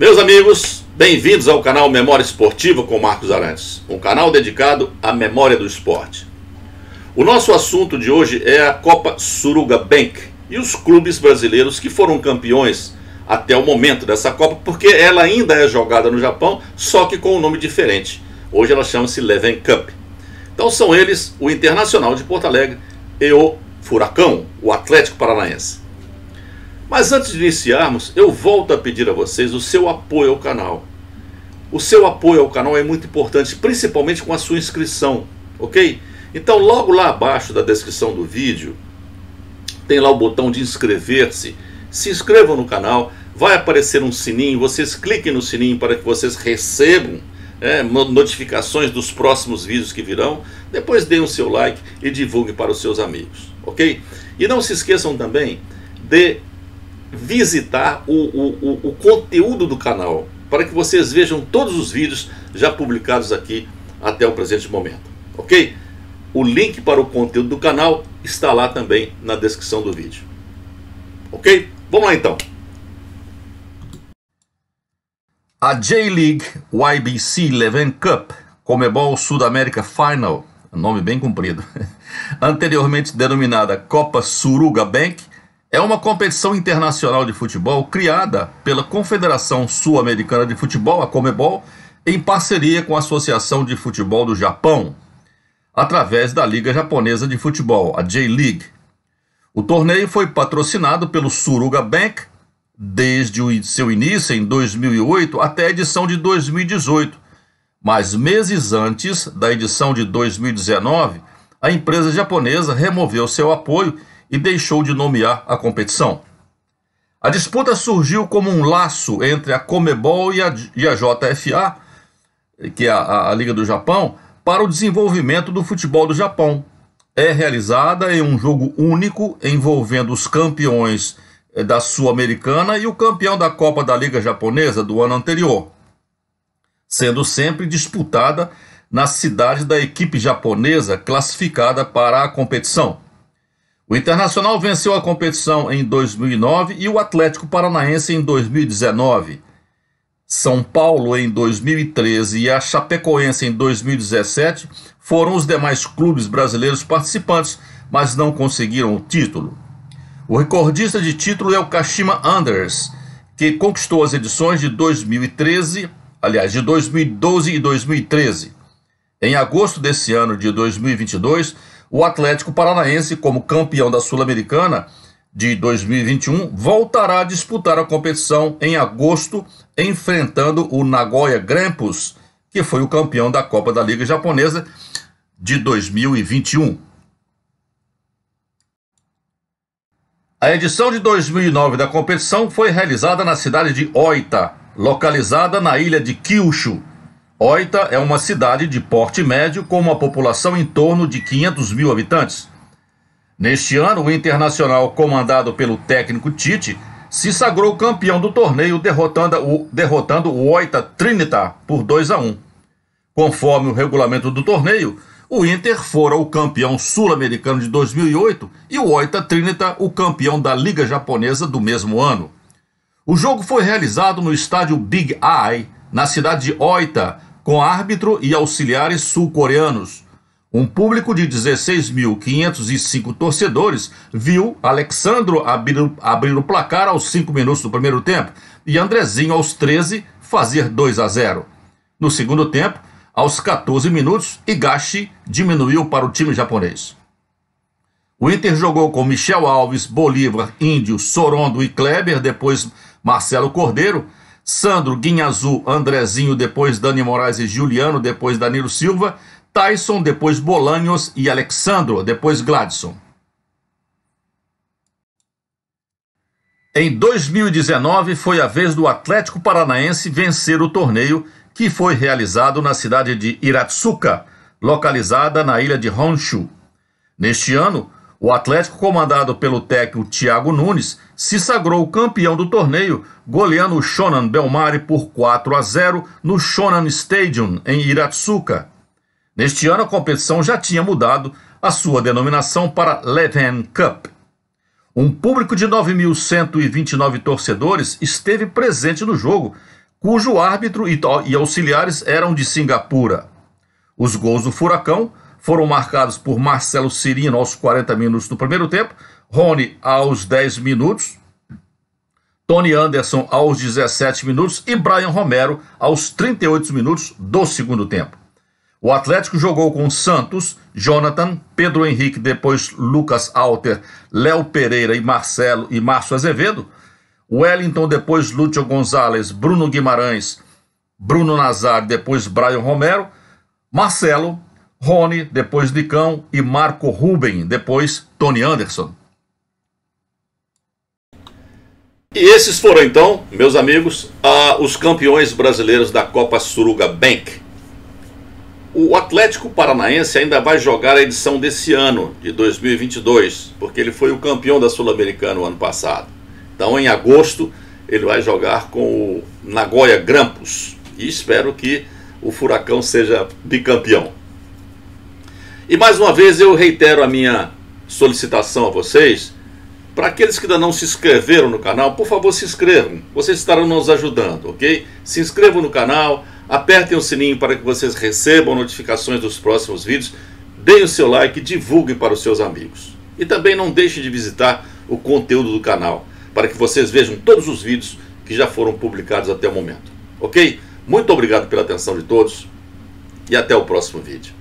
Meus amigos, bem-vindos ao canal Memória Esportiva com Marcos Arantes, um canal dedicado à memória do esporte. O nosso assunto de hoje é a Copa Suruga Bank e os clubes brasileiros que foram campeões até o momento dessa Copa, porque ela ainda é jogada no Japão, só que com um nome diferente. Hoje ela chama-se Leven Cup. Então são eles o Internacional de Porto Alegre e o Furacão, o Atlético Paranaense. Mas antes de iniciarmos, eu volto a pedir a vocês o seu apoio ao canal. O seu apoio ao canal é muito importante, principalmente com a sua inscrição, ok? Então, logo lá abaixo da descrição do vídeo, tem lá o botão de inscrever-se. Se inscrevam no canal, vai aparecer um sininho, vocês cliquem no sininho para que vocês recebam é, notificações dos próximos vídeos que virão. Depois deem o seu like e divulgue para os seus amigos, ok? E não se esqueçam também de visitar o, o, o, o conteúdo do canal, para que vocês vejam todos os vídeos já publicados aqui até o presente momento, ok? O link para o conteúdo do canal está lá também na descrição do vídeo. Ok? Vamos lá então. A J-League YBC Leven Cup, Comebol Sudamérica Final, nome bem comprido, anteriormente denominada Copa Suruga Bank, é uma competição internacional de futebol criada pela Confederação Sul-Americana de Futebol, a Comebol, em parceria com a Associação de Futebol do Japão, através da Liga Japonesa de Futebol, a J-League. O torneio foi patrocinado pelo Suruga Bank desde o seu início em 2008 até a edição de 2018, mas meses antes da edição de 2019, a empresa japonesa removeu seu apoio e deixou de nomear a competição. A disputa surgiu como um laço entre a Comebol e a, e a JFA, que é a, a Liga do Japão, para o desenvolvimento do futebol do Japão. É realizada em um jogo único envolvendo os campeões eh, da Sul-Americana e o campeão da Copa da Liga Japonesa do ano anterior, sendo sempre disputada na cidade da equipe japonesa classificada para a competição. O Internacional venceu a competição em 2009 e o Atlético Paranaense em 2019. São Paulo em 2013 e a Chapecoense em 2017 foram os demais clubes brasileiros participantes, mas não conseguiram o título. O recordista de título é o Kashima Anders, que conquistou as edições de 2013, aliás, de 2012 e 2013. Em agosto desse ano de 2022, o Atlético Paranaense, como campeão da Sul-Americana de 2021, voltará a disputar a competição em agosto, enfrentando o Nagoya Grampus, que foi o campeão da Copa da Liga Japonesa de 2021. A edição de 2009 da competição foi realizada na cidade de Oita, localizada na ilha de Kyushu, Oita é uma cidade de porte médio com uma população em torno de 500 mil habitantes. Neste ano, o Internacional, comandado pelo técnico Tite, se sagrou campeão do torneio, derrotando o, derrotando o Oita Trinitar por 2 a 1. Conforme o regulamento do torneio, o Inter fora o campeão sul-americano de 2008 e o Oita Trinitar o campeão da Liga Japonesa do mesmo ano. O jogo foi realizado no estádio Big Eye, na cidade de Oita, com árbitro e auxiliares sul-coreanos. Um público de 16.505 torcedores viu Alexandro abrir, abrir o placar aos 5 minutos do primeiro tempo e Andrezinho, aos 13, fazer 2 a 0. No segundo tempo, aos 14 minutos, Igashi diminuiu para o time japonês. O Inter jogou com Michel Alves, Bolívar, Índio, Sorondo e Kleber, depois Marcelo Cordeiro, Sandro, Guinhazu, Andrezinho, depois Dani Moraes e Juliano, depois Danilo Silva, Tyson, depois Bolanhos e Alexandro, depois Gladson. Em 2019 foi a vez do Atlético Paranaense vencer o torneio que foi realizado na cidade de Iratsuka, localizada na ilha de Honshu. Neste ano, o Atlético comandado pelo técnico Thiago Nunes se sagrou campeão do torneio, goleando o Shonan Belmari por 4 a 0 no Shonan Stadium, em Hiratsuka. Neste ano, a competição já tinha mudado a sua denominação para Leven Cup. Um público de 9.129 torcedores esteve presente no jogo, cujo árbitro e auxiliares eram de Singapura. Os gols do Furacão foram marcados por Marcelo Cirino aos 40 minutos do primeiro tempo, Rony aos 10 minutos, Tony Anderson aos 17 minutos e Brian Romero aos 38 minutos do segundo tempo. O Atlético jogou com Santos, Jonathan, Pedro Henrique, depois Lucas Alter, Léo Pereira e Marcelo e Márcio Azevedo, Wellington, depois Lúcio Gonzalez, Bruno Guimarães, Bruno Nazar, depois Brian Romero, Marcelo, Rony, depois Nicão e Marco Ruben, depois Tony Anderson. E esses foram então, meus amigos, uh, os campeões brasileiros da Copa Suruga Bank. O Atlético Paranaense ainda vai jogar a edição desse ano, de 2022, porque ele foi o campeão da Sul-Americana o ano passado. Então, em agosto, ele vai jogar com o Nagoya Grampus. E espero que o Furacão seja bicampeão. E mais uma vez eu reitero a minha solicitação a vocês. Para aqueles que ainda não se inscreveram no canal, por favor se inscrevam. Vocês estarão nos ajudando, ok? Se inscrevam no canal, apertem o sininho para que vocês recebam notificações dos próximos vídeos, deem o seu like e divulguem para os seus amigos. E também não deixem de visitar o conteúdo do canal, para que vocês vejam todos os vídeos que já foram publicados até o momento. Ok? Muito obrigado pela atenção de todos e até o próximo vídeo.